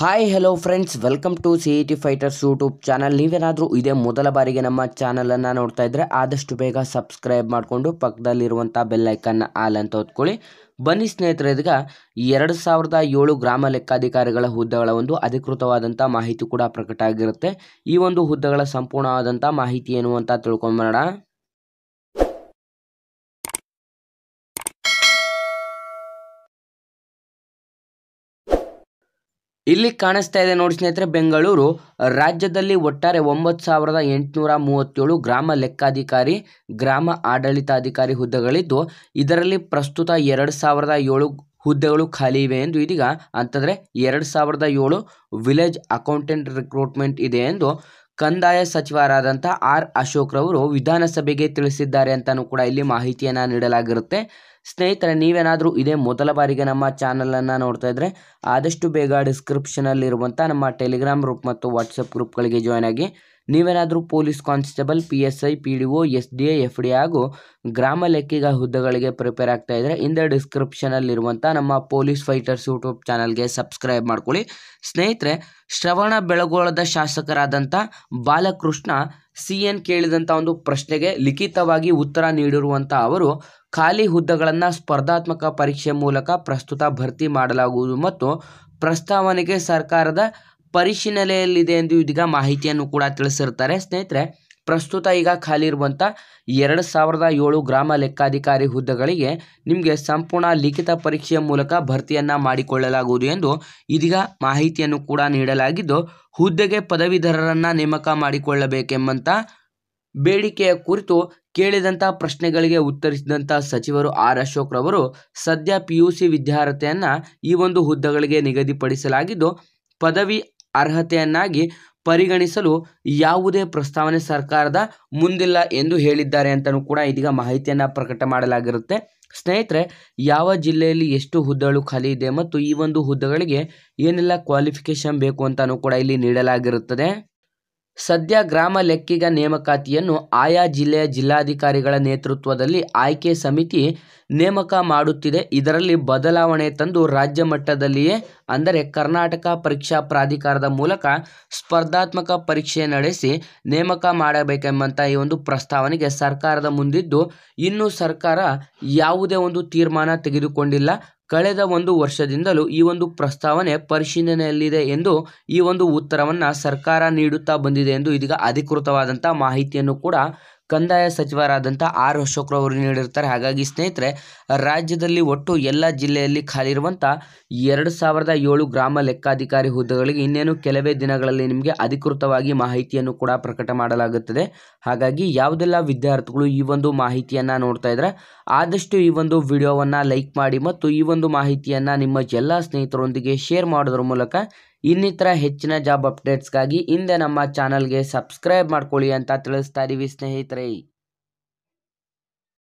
hi hello friends welcome to C E T fighters YouTube channel ನೀವೇನಾದರೂ ಇದೇ ಮೊದಲ ಬಾರಿಗೆ ನಮ್ಮ ಚಾನಲನ್ನು ನೋಡ್ತಾ ಇದ್ದರೆ ಆದಷ್ಟು ಬೇಗ ಸಬ್ಸ್ಕ್ರೈಬ್ ಮಾಡಿಕೊಂಡು ಪಕ್ಕದಲ್ಲಿರುವಂಥ ಬೆಲ್ಲೈಕನ್ನ ಆಲ್ ಅಂತ ಓದ್ಕೊಳ್ಳಿ ಬನ್ನಿ ಸ್ನೇಹಿತರೆ ಇದೀಗ ಎರಡು ಸಾವಿರದ ಏಳು ಗ್ರಾಮ ಲೆಕ್ಕಾಧಿಕಾರಿಗಳ ಹುದ್ದೆಗಳ ಒಂದು ಅಧಿಕೃತವಾದಂಥ ಮಾಹಿತಿ ಕೂಡ ಪ್ರಕಟ ಆಗಿರುತ್ತೆ ಈ ಒಂದು ಹುದ್ದೆಗಳ ಸಂಪೂರ್ಣವಾದಂಥ ಮಾಹಿತಿ ಏನು ಅಂತ ಬರೋಣ ಇಲ್ಲಿ ಕಾಣಿಸ್ತಾ ಇದೆ ನೋಡಿ ಸ್ನೇಹಿತರೆ ಬೆಂಗಳೂರು ರಾಜ್ಯದಲ್ಲಿ ಒಟ್ಟಾರೆ ಒಂಬತ್ತು ಸಾವಿರದ ಎಂಟುನೂರ ಮೂವತ್ತೇಳು ಗ್ರಾಮ ಲೆಕ್ಕಾಧಿಕಾರಿ ಗ್ರಾಮ ಆಡಳಿತಾಧಿಕಾರಿ ಹುದ್ದೆಗಳಿದ್ದು ಇದರಲ್ಲಿ ಪ್ರಸ್ತುತ ಎರಡು ಸಾವಿರದ ಏಳು ಹುದ್ದೆಗಳು ಖಾಲಿ ಇವೆ ಎಂದು ಇದೀಗ ಅಂತಂದರೆ ಎರಡು ಸಾವಿರದ ಏಳು ವಿಲೇಜ್ ಅಕೌಂಟೆಂಟ್ ರಿಕ್ರೂಟ್ಮೆಂಟ್ ಇದೆ ಎಂದು ಕಂದಾಯ ಸಚಿವರಾದಂಥ ಆರ್ ಅಶೋಕ್ರವರು ರವರು ವಿಧಾನಸಭೆಗೆ ತಿಳಿಸಿದ್ದಾರೆ ಅಂತಲೂ ಕೂಡ ಇಲ್ಲಿ ಮಾಹಿತಿಯನ್ನು ನೀಡಲಾಗಿರುತ್ತೆ ಸ್ನೇಹಿತರೆ ನೀವೇನಾದರೂ ಇದೇ ಮೊದಲ ಬಾರಿಗೆ ನಮ್ಮ ಚಾನಲನ್ನು ನೋಡ್ತಾ ಇದ್ದರೆ ಆದಷ್ಟು ಬೇಗ ಡಿಸ್ಕ್ರಿಪ್ಷನಲ್ಲಿರುವಂಥ ನಮ್ಮ ಟೆಲಿಗ್ರಾಮ್ ಗ್ರೂಪ್ ಮತ್ತು ವಾಟ್ಸಪ್ ಗ್ರೂಪ್ಗಳಿಗೆ ಜಾಯ್ನ್ ಆಗಿ ನೀವೇನಾದರೂ police constable P S I P D O S D A F D ಹಾಗೂ ಗ್ರಾಮ ಲೆಕ್ಕಿಗ ಹುದ್ದೆಗಳಿಗೆ ಪ್ರಿಪೇರ್ ಆಗ್ತಾ ಇದ್ದರೆ ಇಂದ ಡಿಸ್ಕ್ರಿಪ್ಷನಲ್ಲಿರುವಂಥ ನಮ್ಮ ಪೊಲೀಸ್ ಫೈಟರ್ಸ್ ಯೂಟ್ಯೂಬ್ ಚಾನಲ್ಗೆ ಸಬ್ಸ್ಕ್ರೈಬ್ ಮಾಡ್ಕೊಳ್ಳಿ ಸ್ನೇಹಿತರೆ ಶ್ರವಣ ಬೆಳಗೊಳದ ಶಾಸಕರಾದಂಥ ಬಾಲಕೃಷ್ಣ ಸಿ ಎನ್ ಕೇಳಿದಂಥ ಒಂದು ಪ್ರಶ್ನೆಗೆ ಲಿಖಿತವಾಗಿ ಉತ್ತರ ನೀಡಿರುವಂಥ ಅವರು ಖಾಲಿ ಹುದ್ದೆಗಳನ್ನು ಸ್ಪರ್ಧಾತ್ಮಕ ಪರೀಕ್ಷೆ ಮೂಲಕ ಪ್ರಸ್ತುತ ಭರ್ತಿ ಮಾಡಲಾಗುವುದು ಮತ್ತು ಪ್ರಸ್ತಾವನೆಗೆ ಸರ್ಕಾರದ ಪರಿಶೀಲನೆಯಲ್ಲಿದೆ ಎಂದು ಇದೀಗ ಮಾಹಿತಿಯನ್ನು ಕೂಡ ತಿಳಿಸಿರ್ತಾರೆ ಸ್ನೇಹಿತರೆ ಪ್ರಸ್ತುತ ಈಗ ಖಾಲಿ ಇರುವಂಥ ಎರಡು ಸಾವಿರದ ಏಳು ಗ್ರಾಮ ಲೆಕ್ಕಾಧಿಕಾರಿ ಹುದ್ದೆಗಳಿಗೆ ನಿಮಗೆ ಸಂಪೂರ್ಣ ಲಿಖಿತ ಪರೀಕ್ಷೆಯ ಮೂಲಕ ಭರ್ತಿಯನ್ನು ಮಾಡಿಕೊಳ್ಳಲಾಗುವುದು ಎಂದು ಇದೀಗ ಮಾಹಿತಿಯನ್ನು ಕೂಡ ನೀಡಲಾಗಿದ್ದು ಹುದ್ದೆಗೆ ಪದವೀಧರರನ್ನು ನೇಮಕ ಮಾಡಿಕೊಳ್ಳಬೇಕೆಂಬಂಥ ಬೇಡಿಕೆಯ ಕುರಿತು ಕೇಳಿದಂಥ ಪ್ರಶ್ನೆಗಳಿಗೆ ಉತ್ತರಿಸಿದಂಥ ಸಚಿವರು ಆರ್ ಅಶೋಕ್ ರವರು ಸದ್ಯ ಪಿ ಯು ಸಿ ವಿದ್ಯಾರ್ಥಿಯನ್ನು ಈ ಒಂದು ಹುದ್ದೆಗಳಿಗೆ ನಿಗದಿಪಡಿಸಲಾಗಿದ್ದು ಪದವಿ ಅರ್ಹತೆಯನ್ನಾಗಿ ಪರಿಗಣಿಸಲು ಯಾವುದೇ ಪ್ರಸ್ತಾವನೆ ಸರ್ಕಾರದ ಮುಂದಿಲ್ಲ ಎಂದು ಹೇಳಿದ್ದಾರೆ ಅಂತಲೂ ಕೂಡ ಇದೀಗ ಮಾಹಿತಿಯನ್ನು ಪ್ರಕಟ ಮಾಡಲಾಗಿರುತ್ತೆ ಸ್ನೇಹಿತರೆ ಯಾವ ಜಿಲ್ಲೆಯಲ್ಲಿ ಎಷ್ಟು ಹುದ್ದೆಗಳು ಖಾಲಿ ಇದೆ ಮತ್ತು ಈ ಒಂದು ಹುದ್ದೆಗಳಿಗೆ ಏನೆಲ್ಲ ಕ್ವಾಲಿಫಿಕೇಷನ್ ಬೇಕು ಅಂತಲೂ ಕೂಡ ಇಲ್ಲಿ ನೀಡಲಾಗಿರುತ್ತದೆ ಸದ್ಯ ಗ್ರಾಮ ಲೆಕ್ಕಿಗ ನೇಮಕಾತಿಯನ್ನು ಆಯಾ ಜಿಲ್ಲೆಯ ಜಿಲ್ಲಾಧಿಕಾರಿಗಳ ನೇತೃತ್ವದಲ್ಲಿ ಆಯ್ಕೆ ಸಮಿತಿ ನೇಮಕ ಮಾಡುತ್ತಿದೆ ಇದರಲ್ಲಿ ಬದಲಾವಣೆ ತಂದು ರಾಜ್ಯ ಮಟ್ಟದಲ್ಲಿಯೇ ಅಂದರೆ ಕರ್ನಾಟಕ ಪರೀಕ್ಷಾ ಪ್ರಾಧಿಕಾರದ ಮೂಲಕ ಸ್ಪರ್ಧಾತ್ಮಕ ಪರೀಕ್ಷೆ ನಡೆಸಿ ನೇಮಕ ಮಾಡಬೇಕೆಂಬಂಥ ಈ ಒಂದು ಪ್ರಸ್ತಾವನೆಗೆ ಸರ್ಕಾರದ ಮುಂದಿದ್ದು ಇನ್ನೂ ಸರ್ಕಾರ ಯಾವುದೇ ಒಂದು ತೀರ್ಮಾನ ತೆಗೆದುಕೊಂಡಿಲ್ಲ ಕಳೆದ ಒಂದು ವರ್ಷದಿಂದಲೂ ಈ ಒಂದು ಪ್ರಸ್ತಾವನೆ ಪರಿಶೀಲನೆಯಲ್ಲಿದೆ ಎಂದು ಈ ಒಂದು ಉತ್ತರವನ್ನು ಸರ್ಕಾರ ನೀಡುತ್ತಾ ಬಂದಿದೆ ಎಂದು ಇದೀಗ ಅಧಿಕೃತವಾದಂಥ ಮಾಹಿತಿಯನ್ನು ಕೂಡ ಕಂದಾಯ ಸಚಿವರಾದಂಥ ಆರ್ ಅಶೋಕ್ ಅವರು ನೀಡಿರ್ತಾರೆ ಹಾಗಾಗಿ ಸ್ನೇಹಿತರೆ ರಾಜ್ಯದಲ್ಲಿ ಒಟ್ಟು ಎಲ್ಲ ಜಿಲ್ಲೆಯಲ್ಲಿ ಖಾಲಿ ಇರುವಂಥ ಎರಡು ಸಾವಿರದ ಏಳು ಗ್ರಾಮ ಲೆಕ್ಕಾಧಿಕಾರಿ ಹುದ್ದೆಗಳಿಗೆ ಇನ್ನೇನು ಕೆಲವೇ ದಿನಗಳಲ್ಲಿ ನಿಮಗೆ ಅಧಿಕೃತವಾಗಿ ಮಾಹಿತಿಯನ್ನು ಕೂಡ ಪ್ರಕಟ ಮಾಡಲಾಗುತ್ತದೆ ಹಾಗಾಗಿ ಯಾವುದೆಲ್ಲ ವಿದ್ಯಾರ್ಥಿಗಳು ಈ ಒಂದು ಮಾಹಿತಿಯನ್ನು ನೋಡ್ತಾ ಇದ್ದಾರೆ ಆದಷ್ಟು ಈ ಒಂದು ವಿಡಿಯೋವನ್ನು ಲೈಕ್ ಮಾಡಿ ಮತ್ತು ಈ ಒಂದು ಮಾಹಿತಿಯನ್ನು ನಿಮ್ಮ ಎಲ್ಲ ಸ್ನೇಹಿತರೊಂದಿಗೆ ಶೇರ್ ಮಾಡೋದ್ರ ಮೂಲಕ ಇನ್ನಿತರ ಹೆಚ್ಚಿನ ಜಾಬ್ ಅಪ್ಡೇಟ್ಸ್ಗಾಗಿ ಹಿಂದೆ ನಮ್ಮ ಚಾನಲ್ಗೆ ಸಬ್ಸ್ಕ್ರೈಬ್ ಮಾಡ್ಕೊಳ್ಳಿ ಅಂತ ತಿಳಿಸ್ತಾ ಇದ್ದೀವಿ ಸ್ನೇಹಿತರೆ